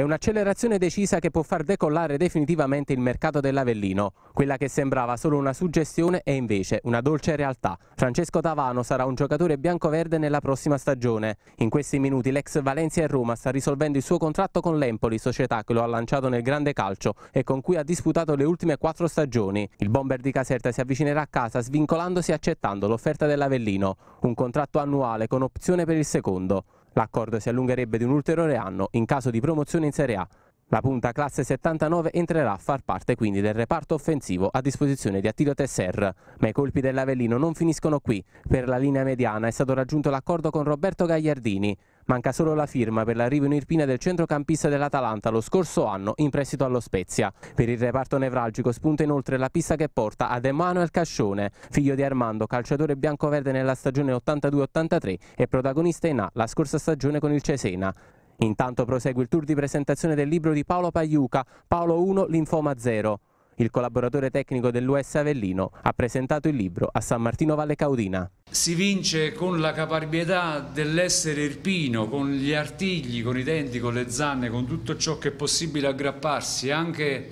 È un'accelerazione decisa che può far decollare definitivamente il mercato dell'Avellino. Quella che sembrava solo una suggestione è invece una dolce realtà. Francesco Tavano sarà un giocatore bianco-verde nella prossima stagione. In questi minuti l'ex Valencia e Roma sta risolvendo il suo contratto con l'Empoli, società che lo ha lanciato nel grande calcio e con cui ha disputato le ultime quattro stagioni. Il bomber di Caserta si avvicinerà a casa svincolandosi e accettando l'offerta dell'Avellino. Un contratto annuale con opzione per il secondo. L'accordo si allungherebbe di un ulteriore anno in caso di promozione in Serie A. La punta classe 79 entrerà a far parte quindi del reparto offensivo a disposizione di Attilio Tesser, ma i colpi dell'Avellino non finiscono qui. Per la linea mediana è stato raggiunto l'accordo con Roberto Gagliardini, Manca solo la firma per l'arrivo in Irpina del centrocampista dell'Atalanta lo scorso anno in prestito allo Spezia. Per il reparto nevralgico spunta inoltre la pista che porta ad Emanuel Cascione, figlio di Armando, calciatore bianco-verde nella stagione 82-83 e protagonista in A la scorsa stagione con il Cesena. Intanto prosegue il tour di presentazione del libro di Paolo Pagliuca, Paolo 1 Linfoma 0. Il collaboratore tecnico dell'US Avellino ha presentato il libro a San Martino Valle Caudina si vince con la caparbietà dell'essere irpino, con gli artigli, con i denti, con le zanne, con tutto ciò che è possibile aggrapparsi, anche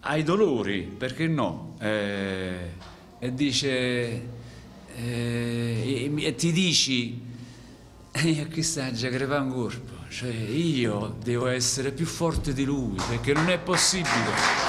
ai dolori, perché no? Eh, e dice, eh, e, e, ti dici, e eh, qui sta a crepare un corpo, cioè io devo essere più forte di lui, perché non è possibile.